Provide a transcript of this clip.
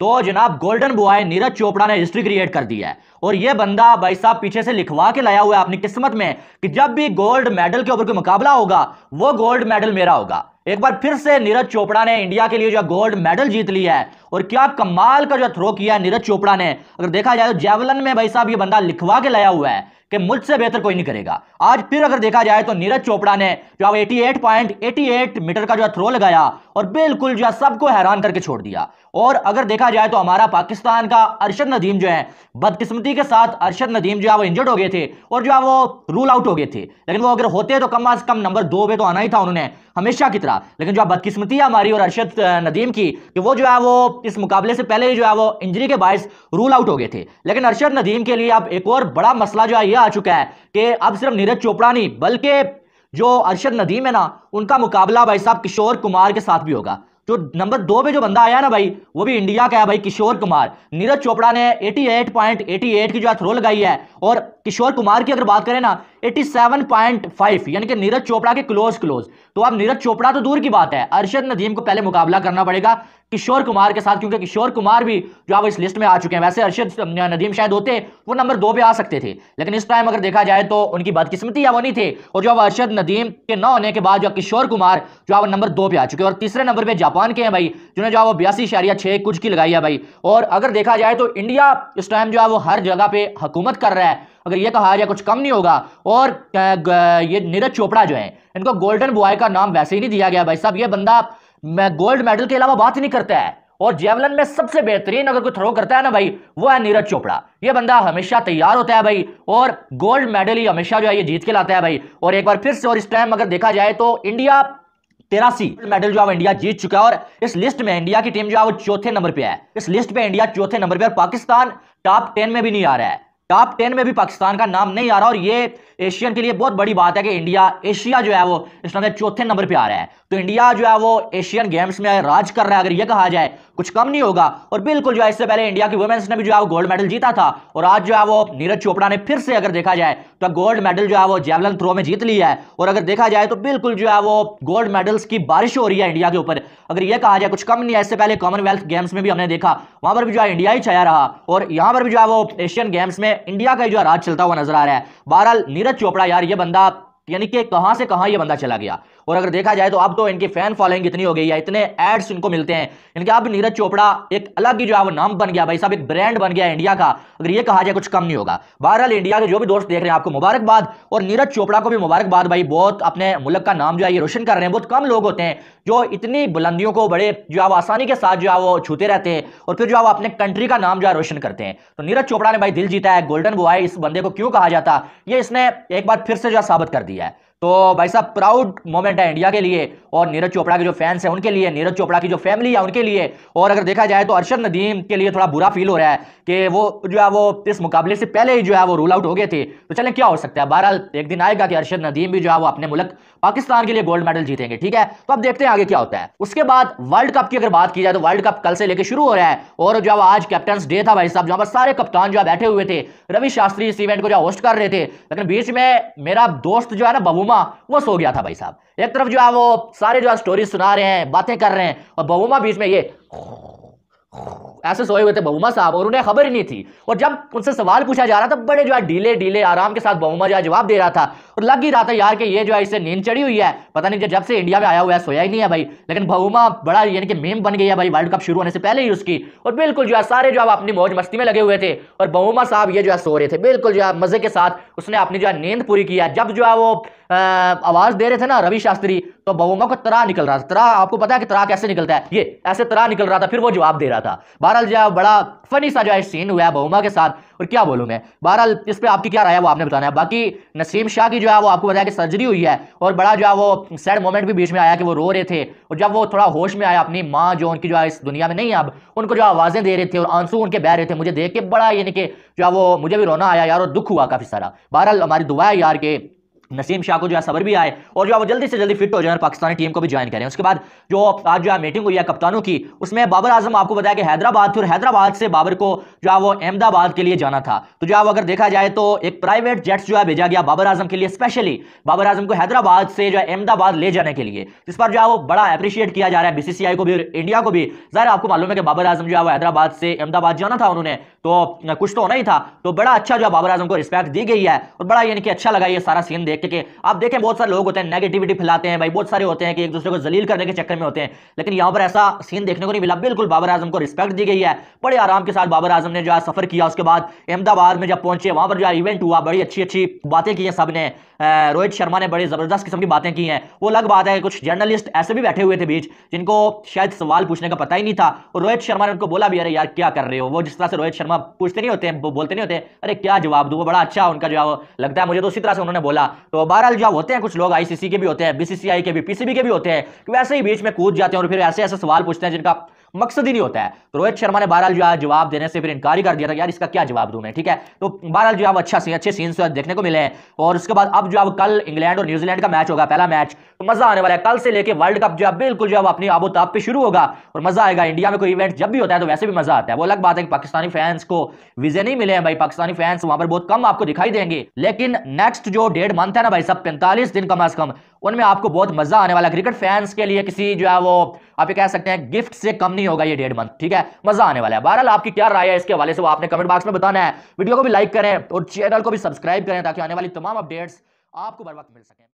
तो जनाब golden boy Neeraj Chopra ने हिस्ट्री क्रिएट कर दी है और ये बंदा भाई साहब पीछे से लिखवा के लाया हुआ है अपनी किस्मत में कि जब भी गोल्ड मेडल के ऊपर कोई मुकाबला होगा वो गोल्ड मेडल मेरा होगा एक बार फिर से नीरज चोपड़ा ने इंडिया के लिए जो गोल्ड मेडल जीत लिया है और क्या कमाल का जो थ्रो किया है नीरज चोपड़ा ने अगर देखा जाए तो जैवलन में भाई साहब ये बंदा लिखवा के लाया हुआ है कि मुझसे बेहतर कोई नहीं करेगा आज फिर अगर देखा जाए तो नीरज चोपड़ा ने जो अब 88.88 मीटर का जो थ्रो लगाया और बिल्कुल जो सबको हैरान करके छोड़ दिया और अगर देखा जाए तो हमारा पाकिस्तान का अरशद नदीम जो है बदकिस्मती के साथ अरशद नदीम जो है वो इंजर्ड हो गए थे और जो है वो रूल आउट हो गए थे लेकिन वो अगर होते तो कम अज कम नंबर दो पे तो आना ही था उन्होंने हमेशा की तरह लेकिन जो बदकिस्मती है हमारी और अरशद नदीम की कि वो जो है वो इस मुकाबले से पहले ही जो है वो इंजरी के बायस रूल आउट हो गए थे लेकिन अरशद नदीम के लिए अब एक और बड़ा मसला जो है यह आ चुका है कि अब सिर्फ नीरज चोपड़ा नहीं बल्कि जो अरशद नदीम है ना उनका मुकाबला भाई साहब किशोर कुमार के साथ भी होगा जो नंबर दो पे जो बंदा आया ना भाई वो भी इंडिया का है भाई किशोर कुमार नीरज चोपड़ा ने 88.88 की जो थ्रो लगाई है और किशोर कुमार की अगर बात करें ना 87.5 यानी कि नीरज चोपड़ा के क्लोज क्लोज तो अब नीरज चोपड़ा तो दूर की बात है अर्शद नदीम को पहले मुकाबला करना पड़ेगा किशोर कुमार के साथ क्योंकि किशोर कुमार भी जो आप इस लिस्ट में आ चुके हैं वैसे अर्शद नदीम शायद होते वो नंबर दो पे आ सकते थे लेकिन इस टाइम अगर देखा जाए तो उनकी बदकिस्मती या वो नहीं थे और जो अब अरशद नदीम के न होने के बाद जो किशोर कुमार जो आप नंबर दो पे आ चुके हैं और तीसरे नंबर पर जापान के हैं भाई जिन्होंने जो आप बयासी शारिया छः कुछ की लगाई है भाई और अगर देखा जाए तो इंडिया इस टाइम जो है वो हर जगह पर हुकूमत कर रहा है अगर ये कहा जाए कुछ कम नहीं होगा और ये नीरज चोपड़ा जो है इनको गोल्डन बॉय का नाम वैसे ही नहीं दिया गया भाई साहब ये बंदा गोल्ड मेडल के अलावा बात ही नहीं करता है और जेवलन में सबसे बेहतरीन अगर कोई थ्रो करता है ना भाई वो है नीरज चोपड़ा ये बंदा हमेशा तैयार होता है भाई और गोल्ड मेडल ही हमेशा जो है ये जीत के लाता है भाई और एक बार फिर से और इस टाइम अगर देखा जाए तो इंडिया तेरासी मेडल जो है इंडिया जीत चुका है और इस लिस्ट में इंडिया की टीम जो है वो चौथे नंबर पर है इस लिस्ट पर इंडिया चौथे नंबर पर और पाकिस्तान टॉप टेन में भी नहीं आ रहा है टॉप टेन में भी पाकिस्तान का नाम नहीं आ रहा और ये एशियन के लिए बहुत बड़ी बात है कि इंडिया एशिया जो है वो इस नंबर चौथे नंबर पे आ रहा है तो इंडिया जो है वो एशियन गेम्स में राज कर रहा है अगर ये कहा जाए कुछ कम नहीं होगा और बिल्कुल जो है इससे पहले इंडिया की वुमेन्स ने भी जो है वो गोल्ड मेडल जीता था और आज जो है वो नीरज चोपड़ा ने फिर से अगर देखा जाए तो गोल्ड मेडल जो है वो जेवलन थ्रो में जीत लिया है और अगर देखा जाए तो बिल्कुल जो है वो गोल्ड मेडल्स की बारिश हो रही है इंडिया के ऊपर अगर यह कहा जाए कुछ कम नहीं है इससे पहले कॉमनवेल्थ गेम्स में भी हमने देखा वहां पर भी जो है इंडिया ही छाया रहा और यहां पर भी जो है वो एशियन गेम्स में इंडिया का जो राज चलता हुआ नजर आ रहा है बहरहाल नीरज चोपड़ा यार ये बंदा यानी कि कहां से कहां ये बंदा चला गया और अगर देखा जाए तो अब तो इनकी फैन फॉलोइंग इतनी हो गई है इतने एड्स इनको मिलते हैं इनके अब नीरज चोपड़ा एक अलग ही जो है वो नाम बन गया भाई साहब एक ब्रांड बन गया इंडिया का अगर ये कहा जाए कुछ कम नहीं होगा बहरहाल इंडिया के जो भी दोस्त देख रहे हैं आपको मुबारकबाद और नीरज चोपड़ा को भी मुबारकबाद भाई बहुत अपने मुल्क का नाम जो है ये रोशन कर रहे हैं बहुत कम लोग होते हैं जो इतनी बुलंदियों को बड़े जो है आसानी के साथ जो है वो छूते रहते हैं और फिर जो है अपने कंट्री का नाम जो है रोशन करते हैं तो नीरज चोपड़ा ने भाई दिल जीता है गोल्डन बॉय इस बंदे को क्यों कहा जाता ये इसने एक बार फिर से जो है साबित कर दिया है तो भाई साहब प्राउड मोमेंट है इंडिया के लिए और नीरज चोपड़ा के जो फैंस हैं उनके लिए नीरज चोपड़ा की जो फैमिली है उनके लिए और अगर देखा जाए तो अरशद नदीम के लिए थोड़ा बुरा फील हो रहा है कि वो जो है वो इस मुकाबले से पहले ही जो है वो रूल आउट हो गए थे तो चलें क्या हो सकता है बहरहाल एक दिन आएगा कि अरशद नदीम भी जो है वो अपने मुल्क पाकिस्तान के लिए गोल्ड मेडल जीतेंगे ठीक है तो अब देखते हैं आगे क्या होता है उसके बाद वर्ल्ड कप की अगर बात की जाए तो वर्ल्ड कप कल से लेकर शुरू हो रहा है और जो आज कैप्टन डे था भाई साहब जहां पर सारे कप्तान जो बैठे हुए थे रवि शास्त्री इस इवेंट को जो होस्ट कर रहे थे लेकिन बीच में मेरा दोस्त जो है ना बबू बहुमा वो सो गया था भाई साहब एक तरफ जो है वो सारे जो है स्टोरी सुना रहे हैं बातें कर रहे हैं और बहुमा बीच में ये ऐसे सोए हुए थे बहुमा साहब और उन्हें खबर ही नहीं थी और जब उनसे सवाल पूछा जा रहा था बड़े जो है ढीले ढीले आराम के साथ बहुमा जो है जवाब दे रहा था और लग ही रहा था यार कि ये जो है इसे नींद चढ़ी हुई है पता नहीं जब से इंडिया में आया हुआ है सोया ही नहीं है भाई लेकिन बहुमा बड़ा यानी कि मेम बन गई है भाई वर्ल्ड कप शुरू होने से पहले ही उसकी और बिल्कुल जो है सारे जो अपनी मौज मस्ती में लगे हुए थे और बहुमा साहब ये जो है सो रहे थे बिल्कुल जो है मजे के साथ उसने अपनी जो है नींद पूरी किया जब जो है वो आवाज़ दे रहे थे ना रवि शास्त्री तो बहुमा का तरा निकल रहा था तरा आपको पता है कि तरा कैसे निकलता है ये ऐसे तरा निकल रहा था फिर वो जवाब दे रहा था बहरहाल जो बड़ा फनी सा जो है सीन हुआ है बहुमा के साथ और क्या बोलूँ मैं बहरहाल इस पर आपकी क्या राय है वो आपने बताना है बाकी नसीम शाह की जो है वो आपको बताया कि सर्जरी हुई है और बड़ा जो है वो सैड मोमेंट भी बीच में आया कि वो रो रहे थे और जब वो थोड़ा होश में आया अपनी माँ जो उनकी जो है इस दुनिया में नहीं है अब उनको जो आवाज़ें दे रहे थे और आंसू उनके बह रहे थे मुझे देख के बड़ा यानी कि जो है वो मुझे भी रोना आया यार और दुख हुआ काफ़ी सारा बहरहाल हमारी दुआ है यार के नसीम शाह को जो है सबर भी आए और जो है वो जल्दी से जल्दी फिट हो जाए पाकिस्तानी टीम को भी ज्वाइन करें उसके बाद जो आज जो है मीटिंग हुई है कप्तानों की उसमें बाबर आजम आपको बताया कि हैदराबाद थी और हैदराबाद से बाबर को जो है वो अहमदाबाद के लिए जाना था तो जो है अगर देखा जाए तो एक प्राइवेट जेट्स जो है भेजा गया बाबर आजम के लिए स्पेशली बाबर आजम को हैदराबाद से जो है अहमदाबाद ले जाने के लिए इस पर जो है वो बड़ा अप्रिशिएट किया जा रहा है बीसीसीआई को भी और इंडिया को भी ज़रा आपको मालूम है कि बाबर आजम जो है वो हैदराबाद से अहमदाबाद जाना था उन्होंने तो कुछ तो होना ही था तो बड़ा अच्छा जो है बाबर आजम को रिस्पेक्ट दी गई है और बड़ा यानी कि अच्छा लगा ये सारा सीन देख देख के आप देखें बहुत सारे लोग होते हैं नेगेटिविटी फैलाते हैं भाई बहुत सारे होते हैं कि एक दूसरे को जलील करने के चक्कर में होते हैं लेकिन यहाँ पर ऐसा सीन देखने को नहीं मिला बिल्कुल बाबर आजम को रिस्पेक्ट दी गई है बड़े आराम के साथ बाबर आजम ने जो है सफर किया उसके बाद अहमदाबाद में जब पहुंचे वहां पर जो है इवेंट हुआ बड़ी अच्छी अच्छी बातें की हैं सब ने रोहित शर्मा ने बड़ी ज़बरदस्त किस्म की बातें की हैं वो अलग बात है कुछ जर्नलिस्ट ऐसे भी बैठे हुए थे बीच जिनको शायद सवाल पूछने का पता ही नहीं था और रोहित शर्मा ने उनको बोला भी अरे यार क्या कर रहे हो वो जिस तरह से रोहित शर्मा पूछते नहीं होते हैं बोलते नहीं होते अरे क्या जवाब दो वो बड़ा अच्छा उनका जवाब लगता है मुझे तो उसी तरह से उन्होंने बोला तो बहरहाल जो होते हैं कुछ लोग आईसीसी के भी होते हैं बीसीसीआई के भी पीसीबी के भी होते हैं वैसे ही बीच में कूद जाते हैं और फिर ऐसे ऐसे सवाल पूछते हैं जिनका मकसद ही नहीं होता है तो रोहित शर्मा ने बहरहाल जो है जवाब देने से फिर इनकार ही कर दिया था यार इसका क्या जवाब दू मैं ठीक है तो बहरहाल जो है अच्छा सी, अच्छे सीन देखने को मिले हैं और उसके बाद अब जो है कल इंग्लैंड और न्यूजीलैंड का मैच होगा पहला मैच तो मजा आने वाला है कल से लेकर वर्ल्ड कप जो है बिल्कुल जो है अपनी आबोताब पर शुरू होगा और मजा आएगा इंडिया में कोई इवेंट जब भी होता है तो वैसे भी मजा आता है वो अलग बात है कि पाकिस्तानी फैंस को वीजे नहीं मिले हैं भाई पाकिस्तानी फैंस वहां पर बहुत कम आपको दिखाई देंगे लेकिन नेक्स्ट जो डेढ़ मंथ है ना भाई सब पैंतालीस दिन कम अज कम उनमें आपको बहुत मजा आने वाला क्रिकेट फैंस के लिए किसी जो है वो आप ये कह सकते हैं गिफ्ट से कम नहीं होगा ये डेढ़ मंथ ठीक है मजा आने वाला है बहरहाल आपकी क्या राय है इसके हवाले से वो आपने कमेंट बॉक्स में बताना है वीडियो को भी लाइक करें और चैनल को भी सब्सक्राइब करें ताकि आने वाली तमाम अपडेट्स आपको बर वक्त मिल सके